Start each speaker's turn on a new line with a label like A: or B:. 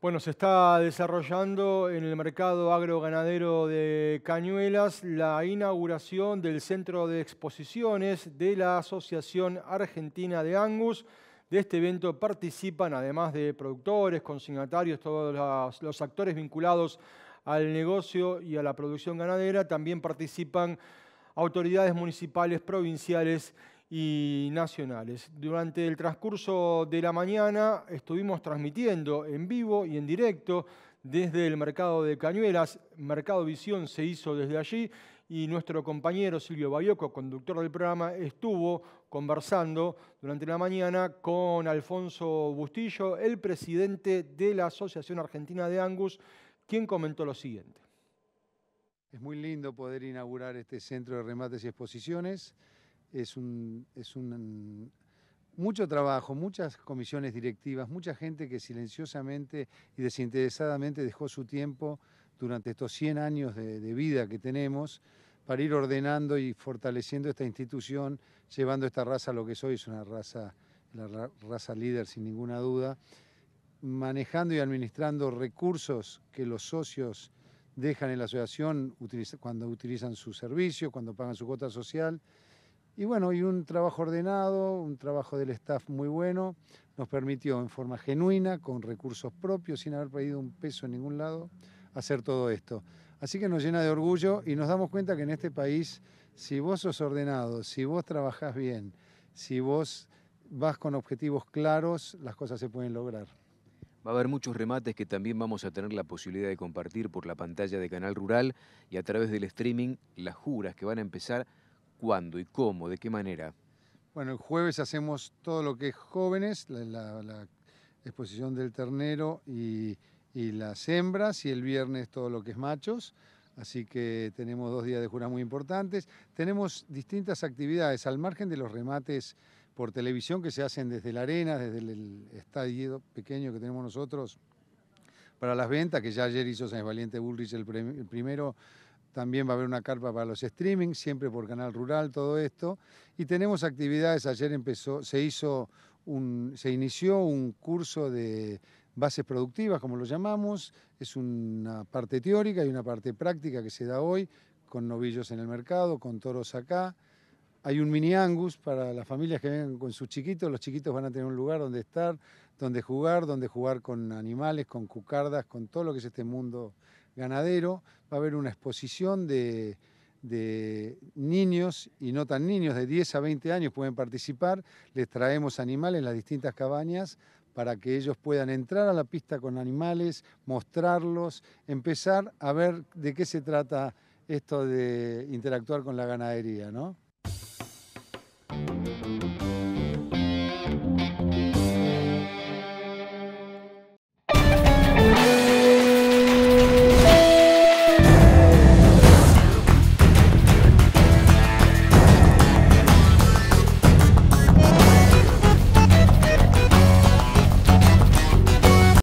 A: Bueno, se está desarrollando en el mercado agroganadero de Cañuelas la inauguración del Centro de Exposiciones de la Asociación Argentina de Angus. De este evento participan, además de productores, consignatarios, todos los, actores vinculados al negocio y a la producción ganadera, también participan autoridades municipales, provinciales y nacionales. Durante el transcurso de la mañana estuvimos transmitiendo en vivo y en directo desde el mercado de Cañuelas. Mercado Visión se hizo desde allí y nuestro compañero Silvio Bayoco, conductor del programa, estuvo conversando durante la mañana con Alfonso Bustillo, el presidente de la Asociación Argentina de Angus, quien comentó lo siguiente.
B: Es muy lindo poder inaugurar este centro de remates y exposiciones es un, mucho trabajo, muchas comisiones directivas, mucha gente que silenciosamente y desinteresadamente dejó su tiempo durante estos 100 años de, vida que tenemos para ir ordenando y fortaleciendo esta institución, llevando esta raza a lo que soy, es una raza, la raza líder sin ninguna duda, manejando y administrando recursos que los socios dejan en la asociación cuando utilizan su servicio, cuando pagan su cuota social y bueno, y un trabajo ordenado, un trabajo del staff muy bueno, nos permitió en forma genuina, con recursos propios, sin haber pedido un peso en ningún lado, hacer todo esto. Así que nos llena de orgullo y nos damos cuenta que en este país, si vos sos ordenado, si vos trabajás bien, si vos vas con objetivos claros, las cosas se pueden lograr.
A: Va a haber muchos remates que también vamos a tener la posibilidad de compartir por la pantalla de Canal Rural y a través del streaming, las juras que van a empezar ¿Cuándo y cómo? ¿De qué manera?
B: Bueno, el jueves hacemos todo lo que es jóvenes, la, exposición del ternero y, las hembras, y el viernes todo lo que es machos. Así que tenemos dos días de jura muy importantes. Tenemos distintas actividades al margen de los remates por televisión que se hacen desde la arena, desde el estadio pequeño que tenemos nosotros para las ventas, que ya ayer hizo San Valiente Bullrich el, el primero también va a haber una carpa para los streaming, siempre por Canal Rural, todo esto. Y tenemos actividades, ayer empezó, se hizo un, se inició un curso de bases productivas, como lo llamamos, es una parte teórica y una parte práctica que se da hoy, con novillos en el mercado, con toros acá. Hay un mini angus para las familias que vengan con sus chiquitos, los chiquitos van a tener un lugar donde estar, donde jugar, donde jugar con animales, con cucardas, con todo lo que es este mundo ganadero, va a haber una exposición de, niños y no tan niños, de 10 a 20 años pueden participar, les traemos animales en las distintas cabañas para que ellos puedan entrar a la pista con animales, mostrarlos, empezar a ver de qué se trata esto de interactuar con la ganadería, ¿no?